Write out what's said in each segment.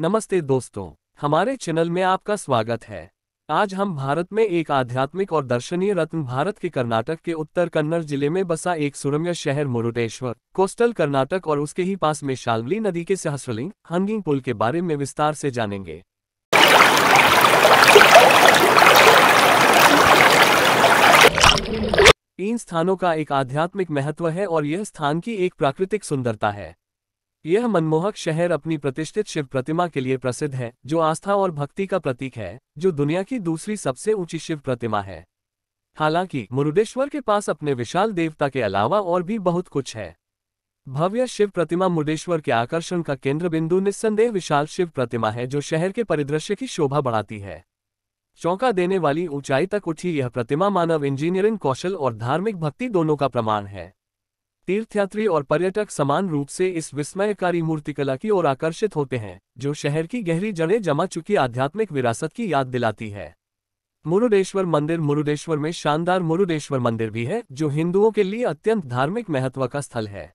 नमस्ते दोस्तों हमारे चैनल में आपका स्वागत है आज हम भारत में एक आध्यात्मिक और दर्शनीय रत्न भारत के कर्नाटक के उत्तर कन्नड़ जिले में बसा एक सुरम्य शहर मुरुटेश्वर कोस्टल कर्नाटक और उसके ही पास में शाल्वली नदी के सहस्रलिंग हंगिंग पुल के बारे में विस्तार से जानेंगे इन स्थानों का एक आध्यात्मिक महत्व है और यह स्थान की एक प्राकृतिक सुंदरता है यह मनमोहक शहर अपनी प्रतिष्ठित शिव प्रतिमा के लिए प्रसिद्ध है जो आस्था और भक्ति का प्रतीक है जो दुनिया की दूसरी सबसे ऊंची शिव प्रतिमा है हालांकि मुरुडेश्वर के पास अपने विशाल देवता के अलावा और भी बहुत कुछ है भव्य शिव प्रतिमा मुरुडेश्वर के आकर्षण का केंद्र बिंदु निस्संदेह विशाल शिव प्रतिमा है जो शहर के परिदृश्य की शोभा बढ़ाती है चौंका देने वाली ऊंचाई तक उठी यह प्रतिमा मानव इंजीनियरिंग कौशल और धार्मिक भक्ति दोनों का प्रमाण है तीर्थयात्री और पर्यटक समान रूप से इस विस्मयकारी मूर्तिकला की ओर आकर्षित होते हैं जो शहर की गहरी जड़ें जमा चुकी आध्यात्मिक विरासत की याद दिलाती है मुरुडेश्वर मंदिर मुरुडेश्वर में शानदार मुरुडेश्वर मंदिर भी है जो हिंदुओं के लिए अत्यंत धार्मिक महत्व का स्थल है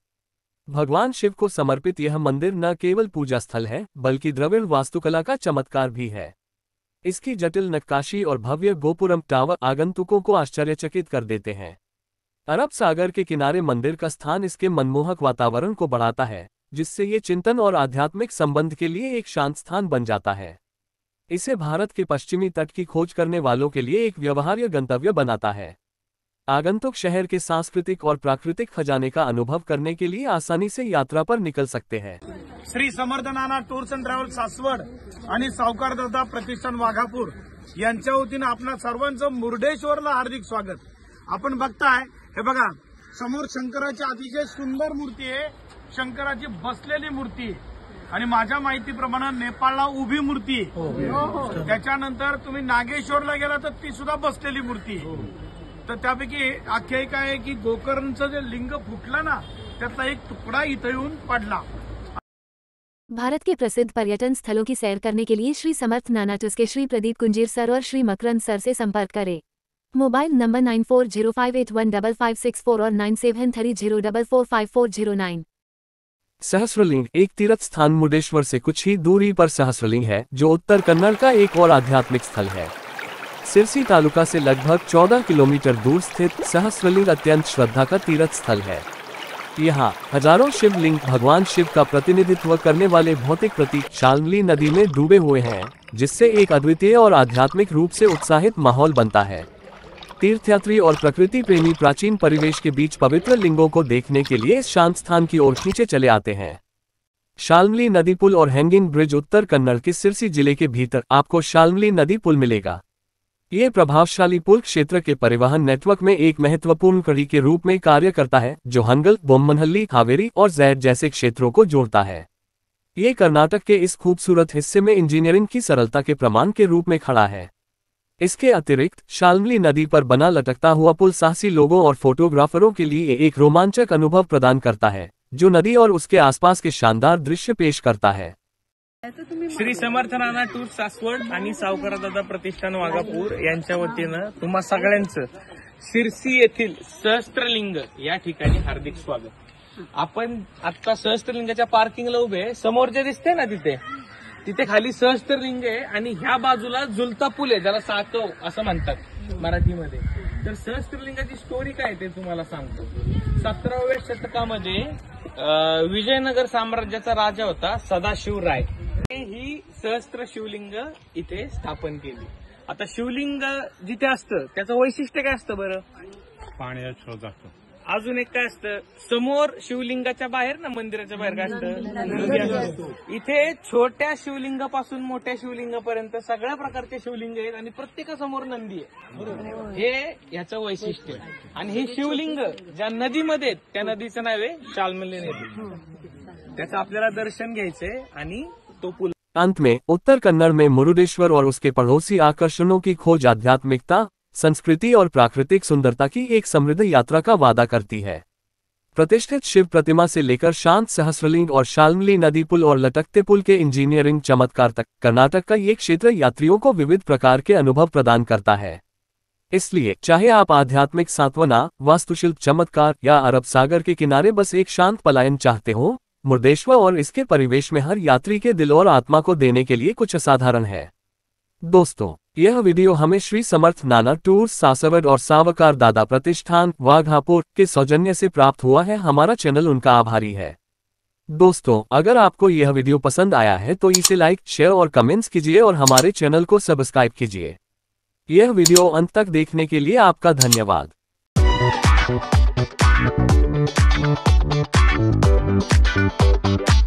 भगवान शिव को समर्पित यह मंदिर न केवल पूजा स्थल है बल्कि द्रविड़ वास्तुकला का चमत्कार भी है इसकी जटिल नक्काशी और भव्य गोपुरम टावर आगंतुकों को आश्चर्यचकित कर देते हैं अरब सागर के किनारे मंदिर का स्थान इसके मनमोहक वातावरण को बढ़ाता है जिससे ये चिंतन और आध्यात्मिक संबंध के लिए एक शांत स्थान बन जाता है इसे भारत के पश्चिमी तट की खोज करने वालों के लिए एक व्यवहार्य गंतव्य बनाता है आगंतुक शहर के सांस्कृतिक और प्राकृतिक खजाने का अनुभव करने के लिए आसानी से यात्रा पर निकल सकते हैं श्री समर्थनाना टूर्स एंड ट्रैवल सासवड आणि दादा प्रतिष्ठान वाघापुर अपना वतीनं मुर्डेश्वर हार्दिक स्वागत आपण बघताय हे बघा समोर शंकराची अतिशय सुंदर मूर्ती आहे शंकराची बसलेली मूर्ती आणि माझ्या माहितीप्रमाणे नेपाळला उभी मूर्ती आहे हो, हो, हो. त्याच्यानंतर तुम्ही नागेश्वरला गेला तर ती सुद्धा बसलेली मूर्ती आहे तर त्यापैकी आख्यायिका आहे की गोकर्णचं जे लिंग फुटलं ना त्याचा एक तुकड़ा येऊन पड़ला भारत के प्रसिद्ध पर्यटन स्थलों की सैर करने के लिए श्री समर्थ नानाटूस के श्री प्रदीप कुंजीर सर और श्री मकरंद सर से संपर्क करें mobile number nine four zero five eight one double five six four और nine seven three zero double four five four zero nine Sahasraling एक तीर्थ स्थान मुर्डेश्वर से कुछ ही दूरी पर सहस्रलिंग है जो उत्तर कन्नड़ का एक और आध्यात्मिक स्थल है सिरसी तालुका से लगभग 14 किलोमीटर दूर स्थित सहस्रलिंग अत्यंत श्रद्धा का तीर्थ स्थल है यहाँ हजारों शिवलिंग भगवान शिव का प्रतिनिधित्व करने वाले भौतिक प्रतीक शालमली नदी में डूबे हुए हैं जिससे एक अद्वितीय और आध्यात्मिक रूप से उत्साहित माहौल बनता है तीर्थयात्री और प्रकृति प्रेमी प्राचीन परिवेश के बीच पवित्र लिंगों को देखने के लिए इस शांत स्थान की ओर खींचे चले आते हैं शालमली नदी पुल और हैंगिंग ब्रिज उत्तर कन्नड़ के सिरसी जिले के भीतर आपको शालमली नदी पुल मिलेगा ये प्रभावशाली पुल क्षेत्र के परिवहन नेटवर्क में एक महत्वपूर्ण कड़ी के रूप में कार्य करता है जो हंगल बोमनहल्ली हावेरी और जैद जैसे क्षेत्रों को जोड़ता है ये कर्नाटक के इस खूबसूरत हिस्से में इंजीनियरिंग की सरलता के प्रमाण के रूप में खड़ा है इसके अतिरिक्त शालमली नदी पर बना लटकता हुआ पुल साहसी लोगों और फोटोग्राफरों के लिए एक रोमांचक अनुभव प्रदान करता है जो नदी और उसके आसपास के शानदार दृश्य पेश करता है श्री समर्थ राणा टूर सासवड आणि दादा प्रतिष्ठान वाघापूर यांच्या वतीनं तुम्हा सहस्त्रलिंग हार्दिक स्वागत अपन आता सहस्त्रलिंग पार्किंग उभे समोर जे दिसते ना तिथे तिथे खाली सहस्त्रलिंग आहे आणि ह्या बाजूला जुलता पूल आहे ज्याला सातव असं म्हणतात मराठीमध्ये तर सहस्त्रलिंगाची स्टोरी काय ते तुम्हाला सांगतो सतराव्या शतकामध्ये विजयनगर साम्राज्याचा राजा होता सदाशिव राय ही सहस्त्र शिवलिंग इथे स्थापन केली आता शिवलिंग जिथे असतं त्याचं वैशिष्ट्य काय असतं बरं पाण्याचा शोध असतो अजून एक काय असतं समोर शिवलिंगाच्या बाहेर ना मंदिराच्या बाहेर काय असतं इथे छोट्या शिवलिंगापासून मोठ्या शिवलिंगापर्यंत सगळ्या प्रकारचे शिवलिंग आहेत आणि प्रत्येकासमोर नंदी आहे हे याचं वैशिष्ट्य आणि हे शिवलिंग ज्या नदीमध्ये त्या नदीचं नाव आहे शालमली नदी त्याचं आपल्याला दर्शन घ्यायचंय आणि तो पुल अंत में उत्तर कन्नड़ में मुरुडेश्वर और उसके पड़ोसी आकर्षणों की खोज आध्यात्मिकता संस्कृति और प्राकृतिक सुंदरता की एक समृद्ध यात्रा का वादा करती है प्रतिष्ठित शिव प्रतिमा से लेकर शांत सहस्रलिंग और शालमली नदी पुल और लटकते पुल के इंजीनियरिंग चमत्कार तक कर्नाटक का ये क्षेत्र यात्रियों को विविध प्रकार के अनुभव प्रदान करता है इसलिए चाहे आप आध्यात्मिक सांत्वना वास्तुशिल्प चमत्कार या अरब सागर के किनारे बस एक शांत पलायन चाहते हो मुर्देश्वर और इसके परिवेश में हर यात्री के दिल और आत्मा को देने के लिए कुछ असाधारण है दोस्तों यह वीडियो हमें श्री समर्थ नाना टूर सासवर और सावकार दादा प्रतिष्ठान वाघापुर के सौजन्य से प्राप्त हुआ है हमारा चैनल उनका आभारी है दोस्तों अगर आपको यह वीडियो पसंद आया है तो इसे लाइक शेयर और कमेंट्स कीजिए और हमारे चैनल को सब्सक्राइब कीजिए यह वीडियो अंत तक देखने के लिए आपका धन्यवाद